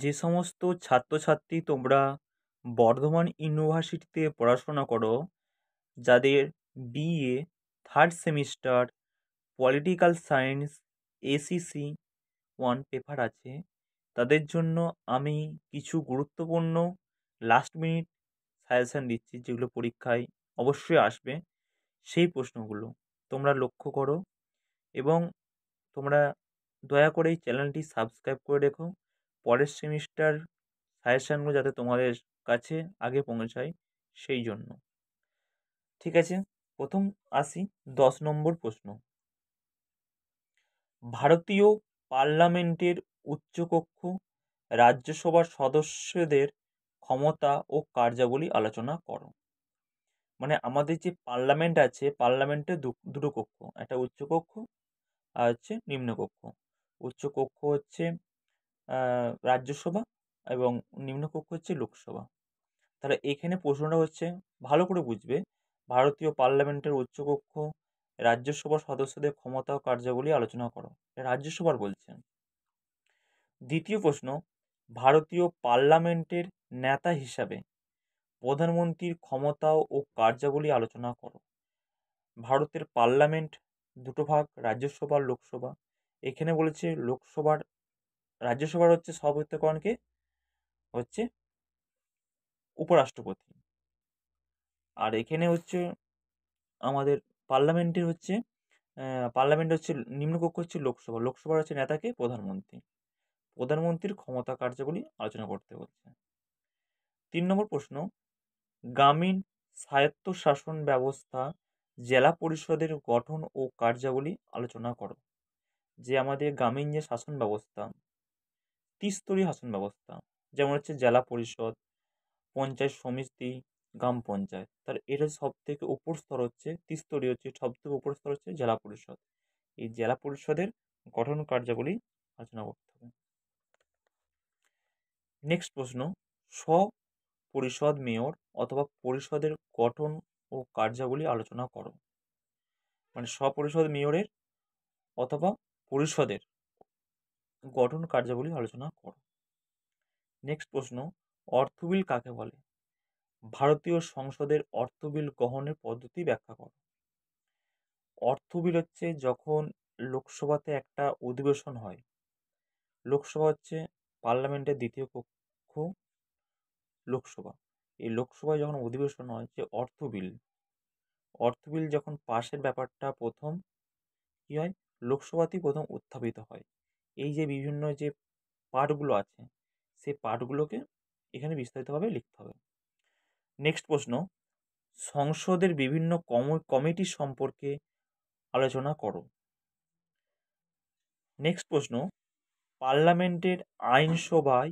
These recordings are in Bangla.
যে সমস্ত ছাত্রছাত্রী তোমরা বর্ধমান ইউনিভার্সিটিতে পড়াশোনা করো যাদের BA third semester political science ACC one paper আছে তাদের জন্য আমি কিছু গুরুত্বপূর্ণ লাস্ট মিনিট সাজেশান দিচ্ছি যেগুলো পরীক্ষায় অবশ্যই আসবে সেই প্রশ্নগুলো তোমরা লক্ষ্য করো এবং তোমরা দয়া করে এই চ্যানেলটি সাবস্ক্রাইব করে রেখো পরের সেমিস্টার সাজেশানগুলো যাতে তোমাদের কাছে আগে পৌঁছায় সেই জন্য ঠিক আছে প্রথম আসি দশ নম্বর প্রশ্ন ভারতীয় পার্লামেন্টের উচ্চকক্ষ রাজ্যসভার সদস্যদের ক্ষমতা ও কার্যাবলী আলোচনা করো মানে আমাদের যে পার্লামেন্ট আছে পার্লামেন্টে দুটো কক্ষ একটা উচ্চকক্ষ আর হচ্ছে নিম্নকক্ষ উচ্চকক্ষ হচ্ছে রাজ্যসভা এবং নিম্নকক্ষ হচ্ছে লোকসভা তাহলে এখানে প্রশ্নটা হচ্ছে ভালো করে বুঝবে ভারতীয় পার্লামেন্টের উচ্চকক্ষ রাজ্যসভার সদস্যদের ক্ষমতা ও কার্যাবলী আলোচনা করো রাজ্যসভার বলছেন দ্বিতীয় প্রশ্ন ভারতীয় পার্লামেন্টের নেতা হিসাবে প্রধানমন্ত্রীর ক্ষমতা ও কার্যাবলী আলোচনা করো ভারতের পার্লামেন্ট দুটো ভাগ রাজ্যসভা লোকসভা এখানে বলেছে লোকসভার রাজ্যসভার হচ্ছে সভাপতিত্বকরণকে হচ্ছে উপরাষ্ট্রপতি আর এখানে হচ্ছে আমাদের পার্লামেন্টের হচ্ছে পার্লামেন্ট হচ্ছে নিম্নকক্ষ হচ্ছে লোকসভা লোকসভার হচ্ছে নেতাকে প্রধানমন্ত্রী প্রধানমন্ত্রীর ক্ষমতা কার্যাবলী আলোচনা করতে হচ্ছে তিন নম্বর প্রশ্ন গ্রামীণ স্বায়ত্তশাসন ব্যবস্থা জেলা পরিষদের গঠন ও কার্যাবলী আলোচনা করো যে আমাদের গ্রামীণ যে শাসন ব্যবস্থা ত্রিস্তরীয় শাসন ব্যবস্থা যেমন হচ্ছে জেলা পরিষদ পঞ্চায়েত সমিতি গ্রাম পঞ্চায়েত তার এটা সব থেকে উপর স্তর হচ্ছে ত্রিস্তরীয় হচ্ছে সব থেকে উপর স্তর হচ্ছে জেলা পরিষদ এই জেলা পরিষদের গঠন কার্যাবলী আলোচনা করতে হবে নেক্সট প্রশ্ন স্ব পরিষদ মেয়র অথবা পরিষদের গঠন ও কার্যাবলী আলোচনা করো মানে স্ব পরিষদ মেয়রের অথবা পরিষদের গঠন কার্যাবলী আলোচনা করো নেক্সট প্রশ্ন অর্থবিল কাকে বলে ভারতীয় সংসদের অর্থবিল গ্রহণের পদ্ধতি ব্যাখ্যা করো অর্থবিল হচ্ছে যখন লোকসভাতে একটা অধিবেশন হয় লোকসভা হচ্ছে পার্লামেন্টের দ্বিতীয় কক্ষ লোকসভা এই লোকসভায় যখন অধিবেশন হয় যে অর্থ বিল যখন পাশের ব্যাপারটা প্রথম কী হয় লোকসভাতেই প্রথম উত্থাপিত হয় এই যে বিভিন্ন যে পার্টগুলো আছে সেই পার্টগুলোকে এখানে বিস্তারিতভাবে লিখতে হবে নেক্সট প্রশ্ন সংসদের বিভিন্ন কমিটি সম্পর্কে আলোচনা করো নেক্সট প্রশ্ন পার্লামেন্টের আইনসভায়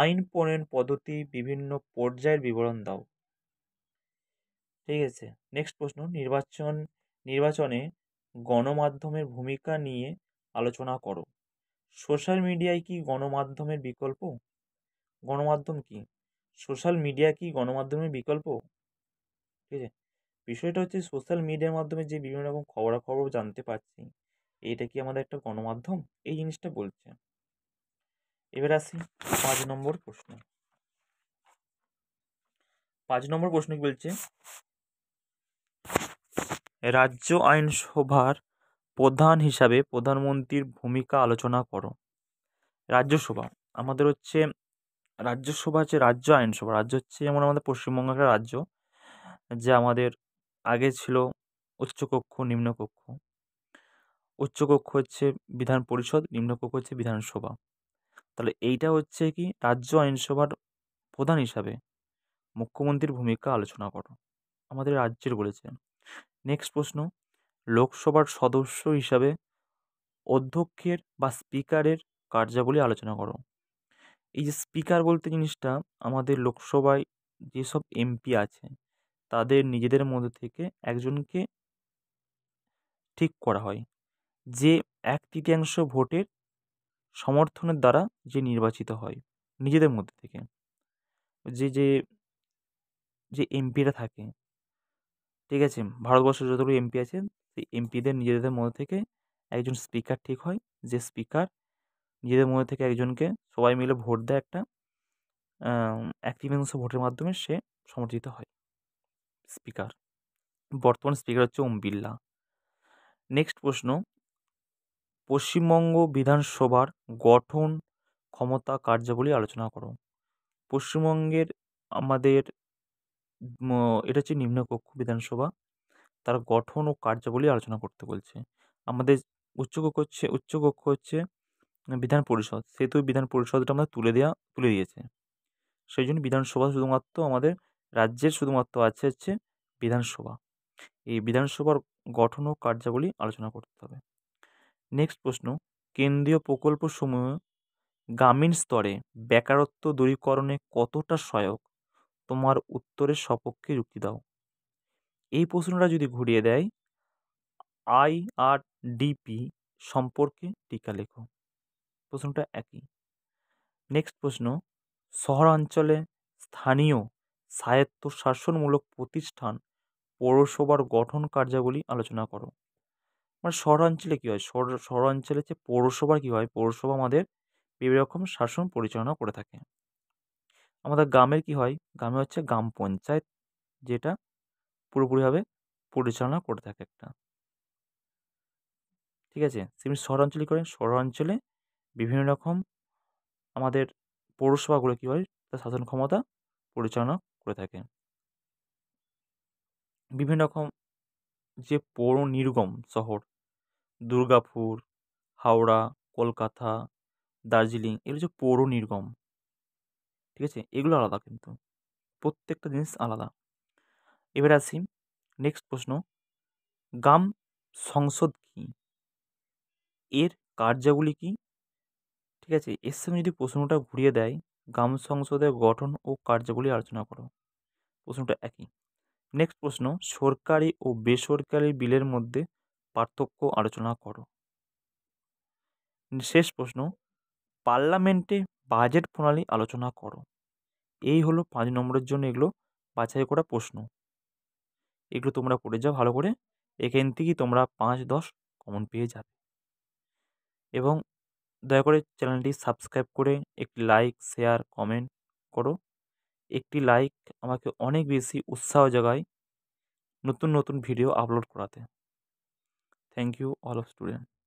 আইন প্রণয়ন পদ্ধতি বিভিন্ন পর্যায়ের বিবরণ দাও ঠিক আছে নেক্সট প্রশ্ন নির্বাচন নির্বাচনে গণমাধ্যমের ভূমিকা নিয়ে আলোচনা করো সোশ্যাল মিডিয়ায় কি গণমাধ্যমের বিকল্প গণমাধ্যম কি সোশ্যাল মিডিয়া কি গণমাধ্যমের বিকল্প ঠিক আছে বিষয়টা হচ্ছে সোশ্যাল মিডিয়ার মাধ্যমে যে বিভিন্ন রকম খবরাখবর জানতে পারছি এইটা কি আমাদের একটা গণমাধ্যম এই জিনিসটা বলছে এবার আসি পাঁচ নম্বর প্রশ্ন পাঁচ নম্বর প্রশ্ন কি বলছে রাজ্য আইনসভার প্রধান হিসাবে প্রধানমন্ত্রীর ভূমিকা আলোচনা করো রাজ্যসভা আমাদের হচ্ছে রাজ্যসভা হচ্ছে রাজ্য আইনসভা রাজ্য হচ্ছে যেমন আমাদের পশ্চিমবঙ্গ একটা রাজ্য যে আমাদের আগে ছিল উচ্চকক্ষ নিম্নকক্ষ উচ্চকক্ষ হচ্ছে বিধান পরিষদ নিম্নকক্ষ হচ্ছে বিধানসভা তাহলে এইটা হচ্ছে কি রাজ্য আইনসভার প্রধান হিসাবে মুখ্যমন্ত্রীর ভূমিকা আলোচনা করো আমাদের রাজ্যের বলেছে নেক্সট প্রশ্ন লোকসভার সদস্য হিসাবে অধ্যক্ষের বা স্পিকারের কার্যাবলী আলোচনা করো এই যে স্পিকার বলতে জিনিসটা আমাদের লোকসভায় যেসব এমপি আছে তাদের নিজেদের মধ্যে থেকে একজনকে ঠিক করা হয় যে এক তৃতীয়াংশ ভোটের সমর্থনের দ্বারা যে নির্বাচিত হয় নিজেদের মধ্যে থেকে যে যে যে এমপিরা থাকে ঠিক আছে ভারতবর্ষের যতগুলো এমপি আছে সেই এমপিদের নিজেদের মধ্যে থেকে একজন স্পিকার ঠিক হয় যে স্পিকার নিজেদের মধ্যে থেকে একজনকে সবাই মিলে ভোট দেয় একটা অ্যাক্টিভেন্স ভোটের মাধ্যমে সে সমর্থিত হয় স্পিকার বর্তমান স্পিকার হচ্ছে ওম বিল্লা নেক্সট প্রশ্ন পশ্চিমবঙ্গ বিধানসভার গঠন ক্ষমতা কার্যাবলী আলোচনা করো পশ্চিমবঙ্গের আমাদের এটা হচ্ছে নিম্নকক্ষ বিধানসভা তার গঠন ও কার্যাবলী আলোচনা করতে বলছে আমাদের উচ্চকক্ষ হচ্ছে উচ্চকক্ষ হচ্ছে বিধান পরিষদ সেহেতু বিধান পরিষদটা আমাদের তুলে দেওয়া তুলে দিয়েছে সেই জন্য বিধানসভা শুধুমাত্র আমাদের রাজ্যের শুধুমাত্র আছে হচ্ছে বিধানসভা এই বিধানসভার গঠন ও কার্যাবলী আলোচনা করতে হবে নেক্সট প্রশ্ন কেন্দ্রীয় প্রকল্প সমূহ গ্রামীণ স্তরে বেকারত্ব দূরীকরণে কতটা সহায়ক তোমার উত্তরের সপক্ষে যুক্তি দাও এই প্রশ্নটা যদি ঘুরিয়ে দেয় আইআরডিপি সম্পর্কে টিকা লেখো প্রশ্নটা একই নেক্সট প্রশ্ন শহরাঞ্চলে স্থানীয় স্বায়ত্তশাসনমূলক প্রতিষ্ঠান পৌরসভার গঠন কার্যাবলী আলোচনা করো মানে শহরাঞ্চলে কী হয় শহরাঞ্চলে যে পৌরসভার কী হয় পৌরসভা আমাদের বিভিন্ন রকম শাসন পরিচালনা করে থাকে আমাদের গ্রামের কী হয় গ্রামে হচ্ছে গ্রাম পঞ্চায়েত যেটা পুরোপুরিভাবে পরিচালনা করে থাকে একটা ঠিক আছে সেমনি শহরাঞ্চলে করে শহরাঞ্চলে বিভিন্ন রকম আমাদের পৌরসভাগুলো কী হয় তার শাসন ক্ষমতা পরিচালনা করে থাকে বিভিন্ন রকম যে পৌর নির্গম শহর দুর্গাপুর হাওড়া কলকাতা দার্জিলিং এগুলো হচ্ছে পৌর নির্গম ঠিক আছে এগুলো আলাদা কিন্তু প্রত্যেকটা জিনিস আলাদা এবার আসি নেক্সট প্রশ্ন গ্রাম সংসদ কি এর কার্যাবলী কি ঠিক আছে এর সঙ্গে যদি প্রশ্নটা ঘুরিয়ে দেয় গ্রাম সংসদের গঠন ও কার্যাবলী আলোচনা করো প্রশ্নটা একই নেক্সট প্রশ্ন সরকারি ও বেসরকারি বিলের মধ্যে পার্থক্য আলোচনা করো শেষ প্রশ্ন পার্লামেন্টে বাজেট প্রণালী আলোচনা করো এই হলো পাঁচ নম্বরের জন্য এগুলো বাছাই করা প্রশ্ন এগুলো তোমরা পড়ে যাও ভালো করে এখান থেকেই তোমরা পাঁচ দশ কমন পেয়ে যাবে এবং দয়া করে চ্যানেলটি সাবস্ক্রাইব করে একটি লাইক শেয়ার কমেন্ট করো একটি লাইক আমাকে অনেক বেশি উৎসাহ জাগায় নতুন নতুন ভিডিও আপলোড করাতে thank you all of student